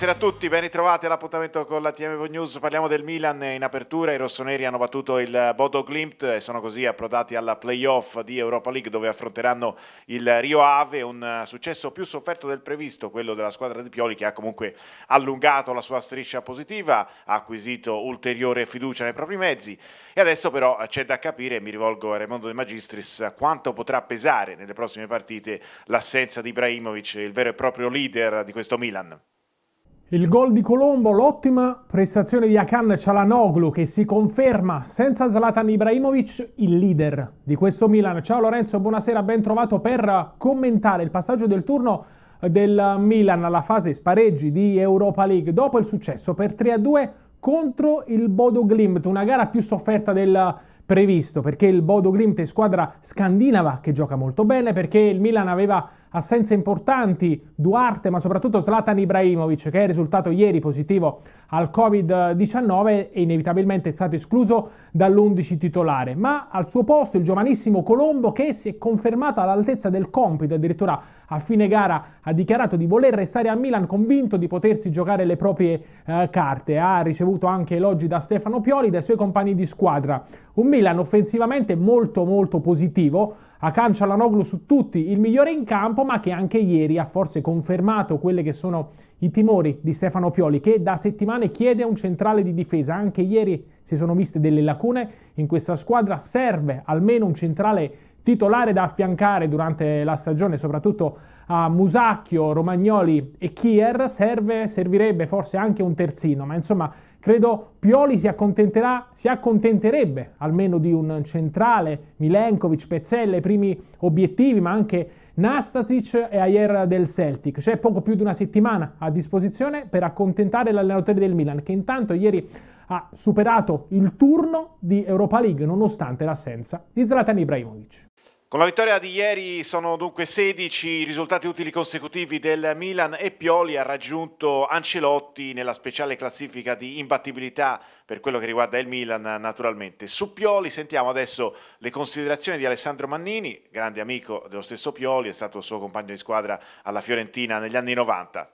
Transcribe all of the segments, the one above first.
Buonasera a tutti, ben ritrovati all'appuntamento con la TMV News. Parliamo del Milan in apertura. I rossoneri hanno battuto il Bodo Glimt e sono così approdati alla playoff di Europa League dove affronteranno il Rio Ave. Un successo più sofferto del previsto, quello della squadra di Pioli che ha comunque allungato la sua striscia positiva, ha acquisito ulteriore fiducia nei propri mezzi. E adesso però c'è da capire, mi rivolgo a Raimondo De Magistris, quanto potrà pesare nelle prossime partite l'assenza di Ibrahimovic, il vero e proprio leader di questo Milan. Il gol di Colombo, l'ottima prestazione di Akan Cialanoglu che si conferma senza Zlatan Ibrahimovic il leader di questo Milan. Ciao Lorenzo, buonasera, ben trovato per commentare il passaggio del turno del Milan alla fase spareggi di Europa League dopo il successo per 3-2 contro il Bodo Glimt, una gara più sofferta del previsto perché il Bodo Glimt è squadra scandinava che gioca molto bene, perché il Milan aveva assenze importanti, Duarte ma soprattutto Zlatan Ibrahimovic che è risultato ieri positivo al Covid-19 e inevitabilmente è stato escluso dall'11 titolare, ma al suo posto il giovanissimo Colombo che si è confermato all'altezza del compito, addirittura a fine gara ha dichiarato di voler restare a Milan convinto di potersi giocare le proprie eh, carte, ha ricevuto anche elogi da Stefano Pioli e dai suoi compagni di squadra. Un Milan offensivamente molto molto positivo, Akan Cialanoglu su tutti il migliore in campo, ma che anche ieri ha forse confermato quelli che sono i timori di Stefano Pioli, che da settimane chiede un centrale di difesa. Anche ieri si sono viste delle lacune in questa squadra, serve almeno un centrale titolare da affiancare durante la stagione, soprattutto a Musacchio, Romagnoli e Kier, serve, servirebbe forse anche un terzino, ma insomma Credo Pioli si, si accontenterebbe almeno di un centrale, Milenkovic, Pezzella, i primi obiettivi, ma anche Nastasic e Ayer del Celtic. C'è poco più di una settimana a disposizione per accontentare l'allenatore del Milan, che intanto ieri ha superato il turno di Europa League nonostante l'assenza di Zlatan Ibrahimovic. Con la vittoria di ieri sono dunque 16 i risultati utili consecutivi del Milan e Pioli ha raggiunto Ancelotti nella speciale classifica di imbattibilità per quello che riguarda il Milan naturalmente. Su Pioli sentiamo adesso le considerazioni di Alessandro Mannini, grande amico dello stesso Pioli, è stato suo compagno di squadra alla Fiorentina negli anni 90.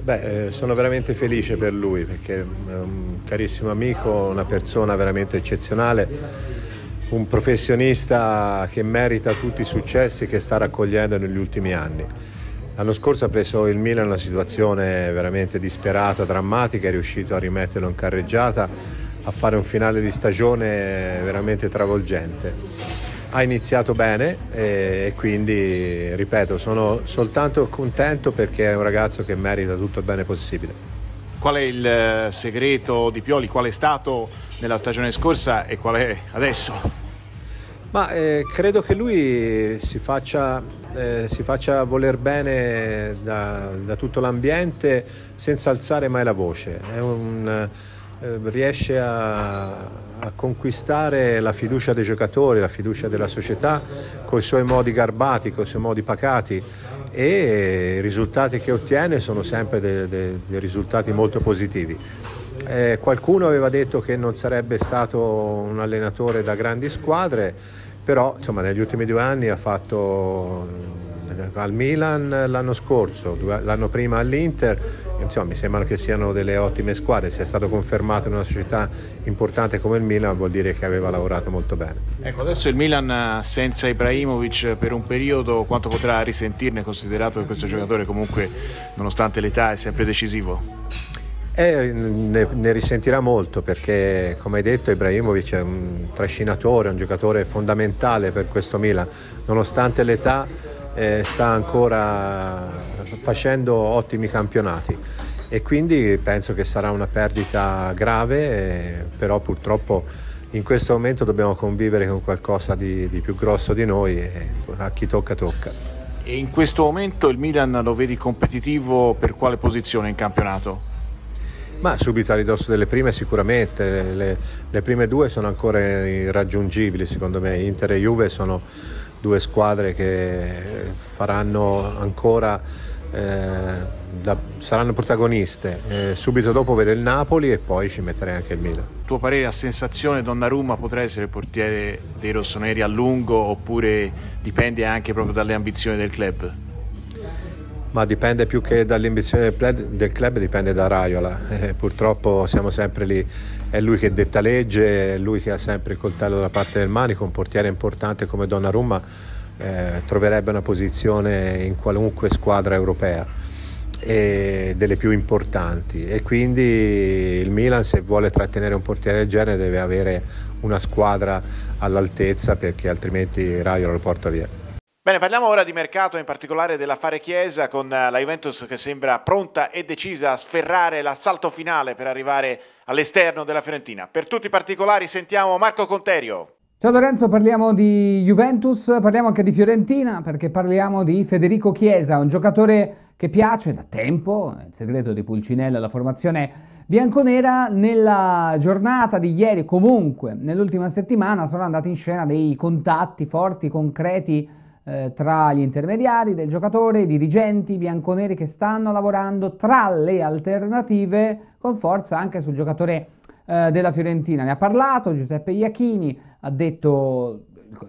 Beh, eh, sono veramente felice per lui perché è un carissimo amico, una persona veramente eccezionale un professionista che merita tutti i successi che sta raccogliendo negli ultimi anni. L'anno scorso ha preso il Milan in una situazione veramente disperata, drammatica, è riuscito a rimetterlo in carreggiata, a fare un finale di stagione veramente travolgente. Ha iniziato bene e quindi, ripeto, sono soltanto contento perché è un ragazzo che merita tutto il bene possibile. Qual è il eh, segreto di Pioli? Qual è stato nella stagione scorsa e qual è adesso? Ma eh, credo che lui si faccia, eh, si faccia voler bene da, da, tutto l'ambiente senza alzare mai la voce. Un, eh, riesce a, a, conquistare la fiducia dei giocatori, la fiducia della società con i suoi modi garbati, con i suoi modi pacati e i risultati che ottiene sono sempre dei de, de risultati molto positivi. Eh, qualcuno aveva detto che non sarebbe stato un allenatore da grandi squadre, però insomma, negli ultimi due anni ha fatto mm, al Milan l'anno scorso, l'anno prima all'Inter, insomma mi sembra che siano delle ottime squadre, se è stato confermato in una società importante come il Milan vuol dire che aveva lavorato molto bene. Ecco, adesso il Milan eh, senza Ibrahimovic eh, per un periodo quanto potrà risentirne considerato che questo giocatore comunque nonostante l'età è sempre decisivo? Eh, ne, ne, risentirà molto perché, come hai detto, Ibrahimovic è un trascinatore, un giocatore fondamentale per questo Milan. Nonostante l'età, eh, sta ancora facendo ottimi campionati e quindi penso che sarà una perdita grave, eh, però purtroppo in questo momento dobbiamo convivere con qualcosa di, di più grosso di noi e a chi tocca tocca. E in questo momento il Milan lo vedi competitivo per quale posizione in campionato? Ma subito a ridosso delle prime sicuramente, le, le, prime due sono ancora irraggiungibili secondo me, Inter e Juve sono due squadre che faranno ancora, eh, da, saranno protagoniste, eh, subito dopo vedo il Napoli e poi ci metterei anche il Milan. Tuo parere a sensazione Donnarumma potrà essere portiere dei rossoneri a lungo oppure dipende anche proprio dalle ambizioni del club? ma dipende più che dall'ambizione del club, dipende da Raiola. Eh, purtroppo siamo sempre lì, è lui che detta legge, è lui che ha sempre il coltello dalla parte del manico, un portiere importante come Donnarumma eh, troverebbe una posizione in qualunque squadra europea e delle più importanti e quindi il Milan se vuole trattenere un portiere del genere deve avere una squadra all'altezza perché altrimenti Raiola lo porta via. Bene, parliamo ora di mercato, in particolare dell'affare Chiesa, con eh, la Juventus che sembra pronta e decisa a sferrare l'assalto finale per arrivare all'esterno della Fiorentina. Per tutti i particolari sentiamo Marco Conterio. Ciao Lorenzo, parliamo di Juventus, parliamo anche di Fiorentina perché parliamo di Federico Chiesa, un giocatore che piace da tempo, il segreto di Pulcinella, la formazione bianconera nella giornata di ieri, comunque nell'ultima settimana sono andati in scena dei contatti forti, concreti, eh, tra gli intermediari del giocatore, i dirigenti, bianconeri che stanno lavorando tra le alternative con forza anche sul giocatore eh, della Fiorentina. Ne ha parlato Giuseppe Iachini, ha detto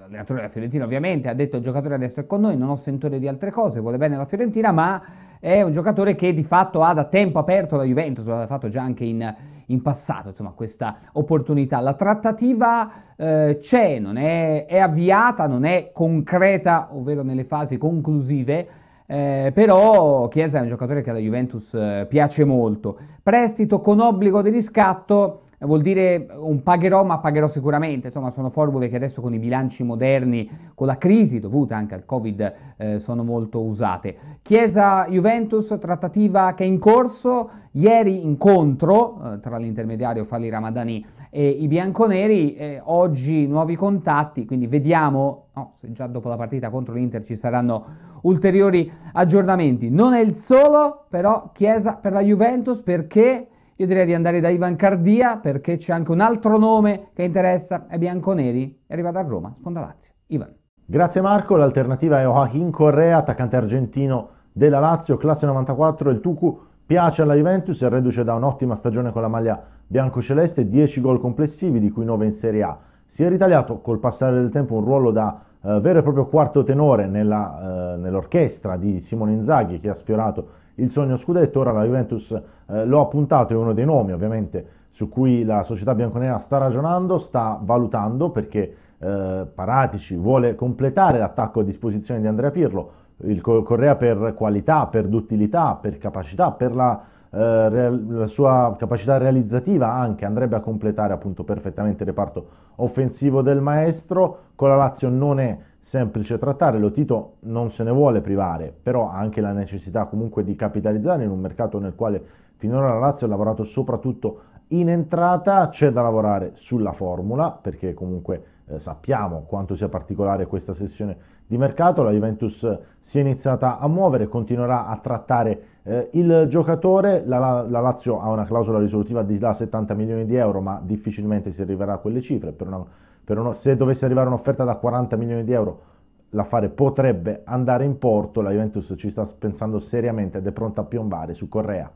l'allenatore della Fiorentina ovviamente, ha detto il giocatore adesso è con noi, non ho sentore di altre cose, vuole bene la Fiorentina, ma è un giocatore che di fatto ha da tempo aperto la Juventus, l'ha fatto già anche in, in passato, insomma, questa opportunità. La trattativa eh, c'è, non è, è, avviata, non è concreta, ovvero nelle fasi conclusive, eh, però Chiesa è un giocatore che alla Juventus eh, piace molto. Prestito con obbligo di riscatto vuol dire un pagherò ma pagherò sicuramente, insomma sono formule che adesso con i bilanci moderni, con la crisi dovuta anche al Covid, eh, sono molto usate. Chiesa-Juventus, trattativa che è in corso, ieri incontro eh, tra l'intermediario Fali Ramadani e i bianconeri, eh, oggi nuovi contatti, quindi vediamo no, se già dopo la partita contro l'Inter ci saranno ulteriori aggiornamenti. Non è il solo, però Chiesa per la Juventus perché io direi di andare da Ivan Cardia perché c'è anche un altro nome che interessa ai bianconeri è arrivato a Roma, Sponda Lazio. Ivan. Grazie Marco, l'alternativa è Joaquin Correa, attaccante argentino della Lazio, classe 94, il Tucu piace alla Juventus e reduce da un'ottima stagione con la maglia biancoceleste, 10 gol complessivi di cui 9 in Serie A. Si è ritagliato col passare del tempo un ruolo da eh, vero e proprio quarto tenore nella, eh, nell'orchestra di Simone Inzaghi che ha sfiorato il sogno scudetto, ora la Juventus eh, lo ha puntato, è uno dei nomi ovviamente su cui la società bianconera sta ragionando, sta valutando perché eh, Paratici vuole completare l'attacco a disposizione di Andrea Pirlo, il Correa per qualità, per duttilità, per capacità, per la eh, la sua capacità realizzativa anche andrebbe a completare appunto perfettamente il reparto offensivo del maestro. Con la Lazio non è semplice trattare, lo Tito non se ne vuole privare, però ha anche la necessità comunque di capitalizzare in un mercato nel quale finora la Lazio ha lavorato soprattutto in entrata, c'è da lavorare sulla formula perché comunque eh, sappiamo quanto sia particolare questa sessione di mercato, la Juventus si è iniziata a muovere, continuerà a trattare eh, il giocatore, la, la, Lazio ha una clausola risolutiva di là 70 milioni di euro, ma difficilmente si arriverà a quelle cifre. Per una, per uno, se dovesse arrivare un'offerta da 40 milioni di euro, l'affare potrebbe andare in porto. La Juventus ci sta pensando seriamente ed è pronta a piombare su Correa.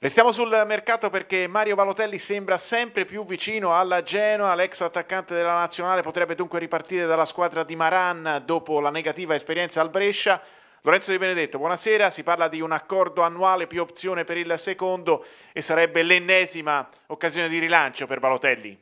Restiamo sul mercato perché Mario Balotelli sembra sempre più vicino alla Genoa, l'ex attaccante della nazionale potrebbe dunque ripartire dalla squadra di Maran dopo la negativa esperienza al Brescia, Lorenzo Di Benedetto, buonasera, si parla di un accordo annuale più opzione per il secondo e sarebbe l'ennesima occasione di rilancio per Balotelli.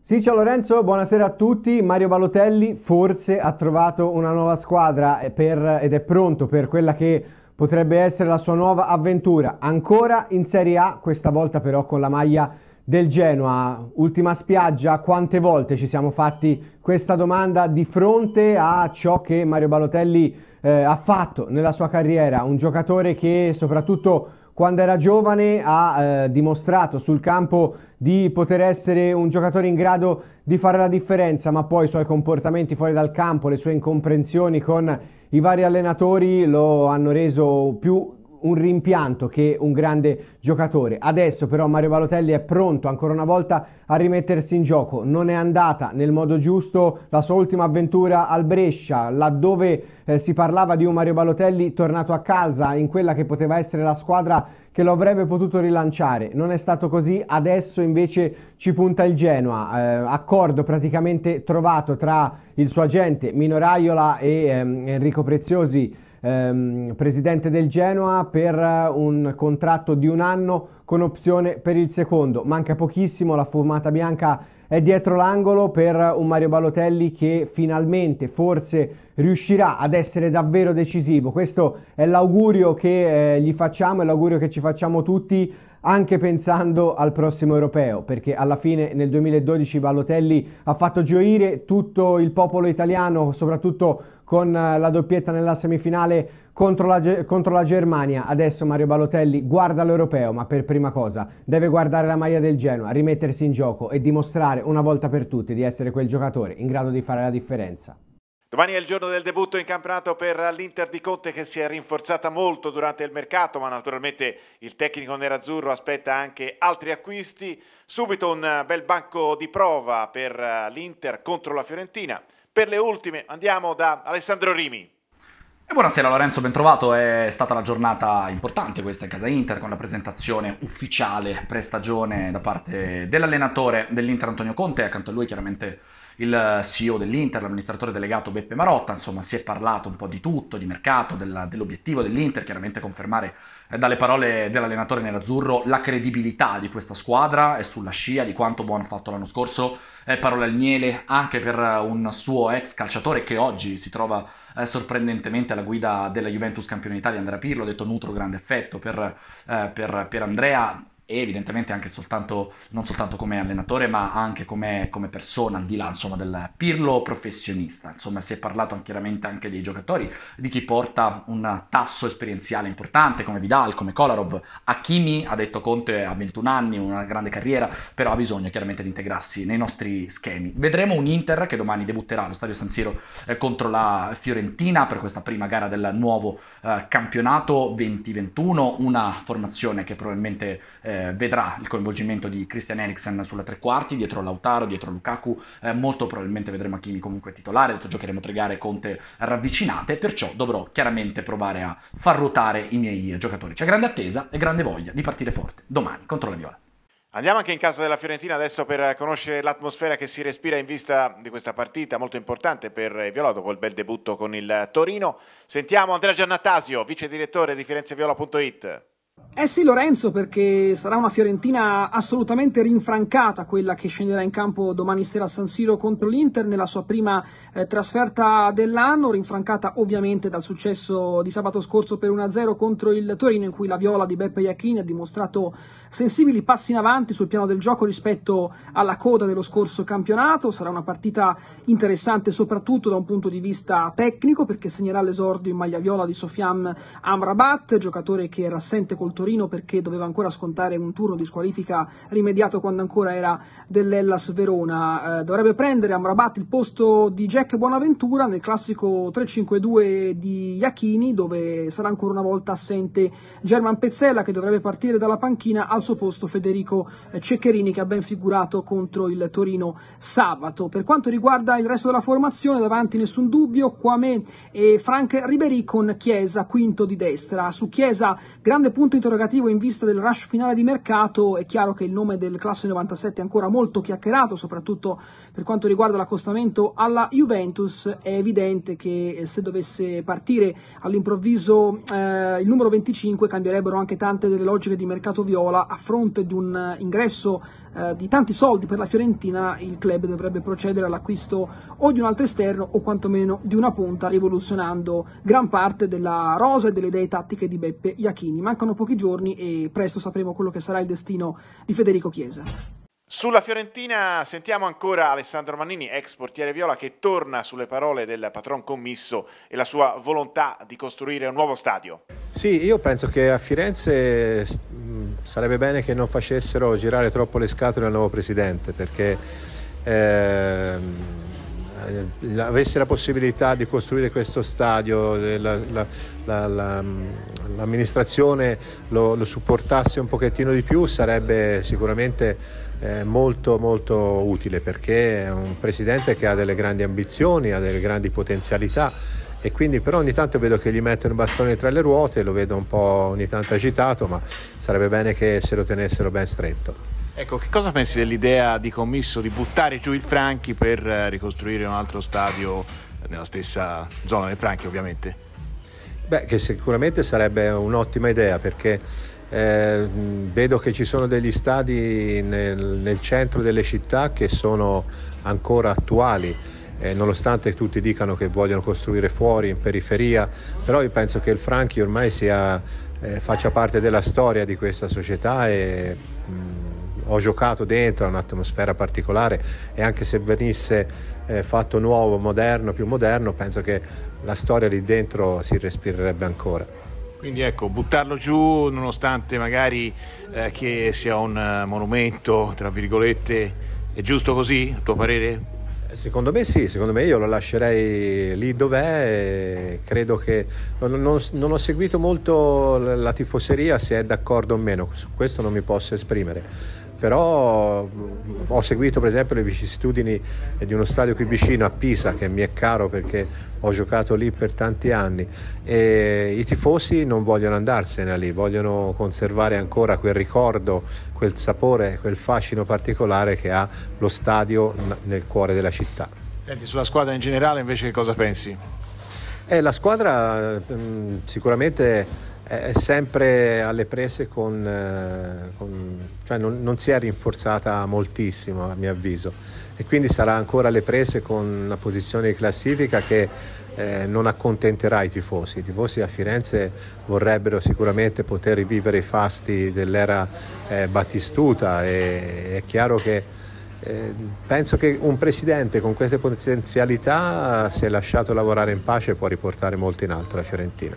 Sì, ciao Lorenzo, buonasera a tutti. Mario Balotelli forse ha trovato una nuova squadra per, ed è pronto per quella che potrebbe essere la sua nuova avventura. Ancora in Serie A, questa volta però con la maglia del Genoa. Ultima spiaggia, quante volte ci siamo fatti questa domanda di fronte a ciò che Mario Balotelli eh, ha fatto nella sua carriera, un giocatore che soprattutto quando era giovane ha eh, dimostrato sul campo di poter essere un giocatore in grado di fare la differenza, ma poi i suoi comportamenti fuori dal campo, le sue incomprensioni con i vari allenatori lo hanno reso più un rimpianto che un grande giocatore. Adesso però Mario Balotelli è pronto ancora una volta a rimettersi in gioco. Non è andata nel modo giusto la sua ultima avventura al Brescia, laddove eh, si parlava di un Mario Balotelli tornato a casa in quella che poteva essere la squadra che lo avrebbe potuto rilanciare. Non è stato così, adesso invece ci punta il Genoa. Eh, accordo praticamente trovato tra il suo agente Mino Raiola e ehm, Enrico Preziosi ehm, presidente del Genoa, per eh, un contratto di un anno con opzione per il secondo. Manca pochissimo, la fumata bianca è dietro l'angolo per un Mario Balotelli che finalmente forse riuscirà ad essere davvero decisivo. Questo è l'augurio che eh, gli facciamo è l'augurio che ci facciamo tutti anche pensando al prossimo europeo, perché alla fine nel 2012 Balotelli ha fatto gioire tutto il popolo italiano, soprattutto con eh, la doppietta nella semifinale contro la, contro la, Germania. Adesso Mario Balotelli guarda l'europeo, ma per prima cosa deve guardare la maglia del Genoa, rimettersi in gioco e dimostrare una volta per tutte di essere quel giocatore in grado di fare la differenza. Domani è il giorno del debutto in campionato per l'Inter di Conte che si è rinforzata molto durante il mercato, ma naturalmente il tecnico nerazzurro aspetta anche altri acquisti. Subito un bel banco di prova per l'Inter contro la Fiorentina. Per le ultime andiamo da Alessandro Rimi. E buonasera Lorenzo, bentrovato. È stata la giornata importante questa in casa Inter con la presentazione ufficiale prestagione da parte dell'allenatore dell'Inter Antonio Conte, accanto a lui chiaramente il CEO dell'Inter, l'amministratore delegato Beppe Marotta, insomma si è parlato un po' di tutto, di mercato, della, dell'obiettivo dell'Inter, chiaramente confermare eh, dalle parole dell'allenatore nerazzurro la credibilità di questa squadra e sulla scia di quanto buon fatto l'anno scorso, eh, parole al miele anche per eh, un suo ex calciatore che oggi si trova eh, sorprendentemente alla guida della Juventus campione d'Italia, Andrea Pirlo, detto nutro grande effetto per, eh, per, per Andrea, e evidentemente anche soltanto, non soltanto come allenatore, ma anche come, come persona, al di là insomma, del pirlo professionista. Insomma, si è parlato chiaramente anche dei giocatori, di chi porta un tasso esperienziale importante, come Vidal, come Kolarov. Hakimi, ha detto Conte, ha 21 anni, una grande carriera, però ha bisogno chiaramente di integrarsi nei nostri schemi. Vedremo un Inter che domani debutterà allo stadio San Siro eh, contro la Fiorentina per questa prima gara del nuovo eh, campionato 2021, una formazione che probabilmente... Eh, eh, vedrà il coinvolgimento di Christian Eriksen sulla tre quarti, dietro Lautaro, dietro Lukaku, eh, molto probabilmente vedremo Hakimi comunque titolare, detto giocheremo tre gare Conte ravvicinate, perciò dovrò chiaramente provare a far ruotare i miei giocatori. C'è grande attesa e grande voglia di partire forte domani contro la Viola. Andiamo anche in casa della Fiorentina adesso per conoscere l'atmosfera che si respira in vista di questa partita molto importante per Viola dopo il bel debutto con il Torino. Sentiamo Andrea Giannattasio, vice direttore di FirenzeViola.it. Eh sì Lorenzo, perché sarà una Fiorentina assolutamente rinfrancata quella che scenderà in campo domani sera a San Siro contro l'Inter nella sua prima eh, trasferta dell'anno, rinfrancata ovviamente dal successo di sabato scorso per 1-0 contro il Torino in cui la viola di Beppe Iacchini ha dimostrato Sensibili passi in avanti sul piano del gioco rispetto alla coda dello scorso campionato, sarà una partita interessante soprattutto da un punto di vista tecnico perché segnerà l'esordio in maglia viola di Sofiam Amrabat, giocatore che era assente col Torino perché doveva ancora scontare un turno di squalifica rimediato quando ancora era dell'Ellas Verona. Eh, dovrebbe prendere Amrabat il posto di Jack Buonaventura nel classico 3-5-2 di Iachini dove sarà ancora una volta assente German Pezzella che dovrebbe partire dalla panchina al suo posto Federico eh, Ceccherini che ha ben figurato contro il Torino sabato. Per quanto riguarda il resto della formazione, davanti nessun dubbio, Quame e Frank Ribery con Chiesa, quinto di destra. Su Chiesa, grande punto interrogativo in vista del rush finale di mercato, è chiaro che il nome del classe 97 è ancora molto chiacchierato, soprattutto per quanto riguarda l'accostamento alla Juventus è evidente che eh, se dovesse partire all'improvviso eh, il numero 25 cambierebbero anche tante delle logiche di mercato viola a fronte di un eh, ingresso eh, di tanti soldi per la Fiorentina il club dovrebbe procedere all'acquisto o di un altro esterno o quantomeno di una punta rivoluzionando gran parte della rosa e delle idee tattiche di Beppe Iachini. Mancano pochi giorni e presto sapremo quello che sarà il destino di Federico Chiesa. Sulla Fiorentina sentiamo ancora Alessandro Mannini, ex portiere viola, che torna sulle parole del patron commisso e la sua volontà di costruire un nuovo stadio. Sì, io penso che a Firenze sarebbe bene che non facessero girare troppo le scatole al nuovo presidente perché ehm, eh, avesse la possibilità di costruire questo stadio, eh, la, la, la, l'amministrazione lo, lo supportasse un pochettino di più, sarebbe sicuramente eh, molto molto utile perché è un presidente che ha delle grandi ambizioni, ha delle grandi potenzialità e quindi però ogni tanto vedo che gli mettono i bastoni tra le ruote, lo vedo un po' ogni tanto agitato, ma sarebbe bene che se lo tenessero ben stretto. Ecco, che cosa pensi dell'idea di Commisso di buttare giù il Franchi per eh, ricostruire un altro stadio eh, nella stessa zona del Franchi ovviamente? Beh, che sicuramente sarebbe un'ottima idea perché eh, vedo che ci sono degli stadi nel, nel, centro delle città che sono ancora attuali. Eh, nonostante tutti dicano che vogliono costruire fuori, in periferia, però io penso che il Franchi ormai sia, eh, faccia parte della storia di questa società e mh, mm, ho giocato dentro, è un'atmosfera particolare e anche se venisse eh, fatto nuovo, moderno, più moderno, penso che la storia lì dentro si respirerebbe ancora. Quindi ecco, buttarlo giù nonostante magari eh, che sia un eh, monumento, tra virgolette, è giusto così, a tuo parere? Eh, secondo me sì, secondo me io lo lascerei lì dov'è, eh, credo che non, non, non, ho seguito molto la tifoseria se è d'accordo o meno, su questo non mi posso esprimere, però mm, ho seguito per esempio le vicissitudini di uno stadio qui vicino a Pisa che mi è caro perché ho giocato lì per tanti anni e i tifosi non vogliono andarsene lì, vogliono conservare ancora quel ricordo, quel sapore, quel fascino particolare che ha lo stadio nel cuore della città. Senti, sulla squadra in generale invece cosa pensi? Eh, la squadra mh, mm, sicuramente è sempre alle prese con, eh, con cioè non, non, si è rinforzata moltissimo a mio avviso e quindi sarà ancora alle prese con una posizione di classifica che eh, non accontenterà i tifosi. I tifosi a Firenze vorrebbero sicuramente poter rivivere i fasti dell'era eh, battistuta e è chiaro che eh, penso che un presidente con queste potenzialità, eh, se lasciato lavorare in pace, può riportare molto in alto la Fiorentina.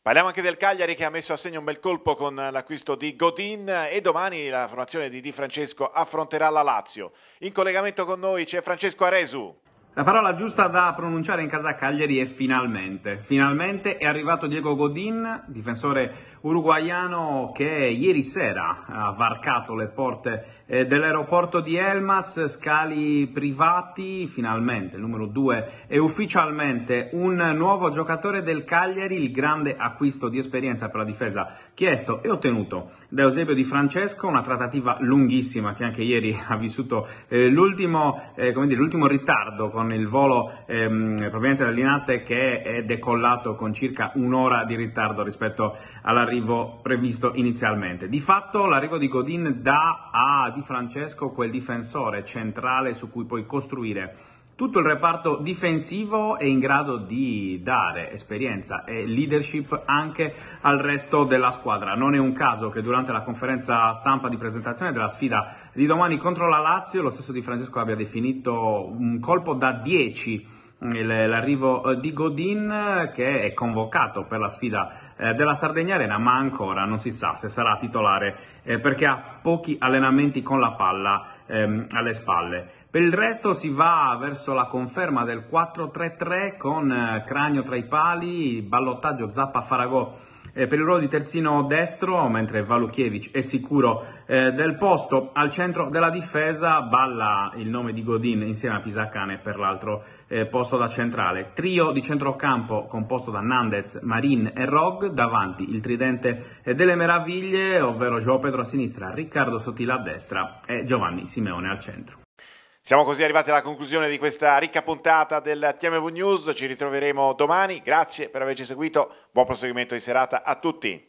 Parliamo anche del Cagliari che ha messo a segno un bel colpo con l'acquisto di Godin e domani la formazione di Di Francesco affronterà la Lazio. In collegamento con noi c'è Francesco Aresu. La parola giusta da pronunciare in casa Cagliari è finalmente. Finalmente è arrivato Diego Godin, difensore uruguaiano che ieri sera ha varcato le porte eh, dell'aeroporto di Elmas, scali privati, finalmente il numero 2 è ufficialmente un nuovo giocatore del Cagliari, il grande acquisto di esperienza per la difesa chiesto e ottenuto da Eusebio Di Francesco, una trattativa lunghissima che anche ieri ha vissuto eh, l'ultimo, eh, dire, l'ultimo, ritardo con il volo ehm, proveniente Linate che è decollato con circa un'ora di ritardo rispetto all'arrivo previsto inizialmente. Di fatto l'arrivo di Godin dà a Di Francesco quel difensore centrale su cui poi costruire tutto il reparto difensivo è in grado di dare esperienza e leadership anche al resto della squadra. Non è un caso che durante la conferenza stampa di presentazione della sfida di domani contro la Lazio lo stesso Di Francesco abbia definito un colpo da 10 mm, l'arrivo eh, di Godin che è convocato per la sfida eh, della Sardegna Arena, ma ancora non si sa se sarà titolare eh, perché ha pochi allenamenti con la palla ehm, alle spalle. Per il resto si va verso la conferma del 4-3-3 con eh, Cranio tra i pali, ballottaggio Zappa-Faragò eh, per il ruolo di terzino destro, mentre Valukiewicz è sicuro eh, del posto. Al centro della difesa balla il nome di Godin insieme a Pisacane per l'altro posto da centrale. Trio di centrocampo composto da Nandez, Marin e Rog, davanti il tridente delle meraviglie, ovvero Gio Pedro a sinistra, Riccardo Sottila a destra e Giovanni Simeone al centro. Siamo così arrivati alla conclusione di questa ricca puntata del TMV News, ci ritroveremo domani, grazie per averci seguito, buon proseguimento di serata a tutti.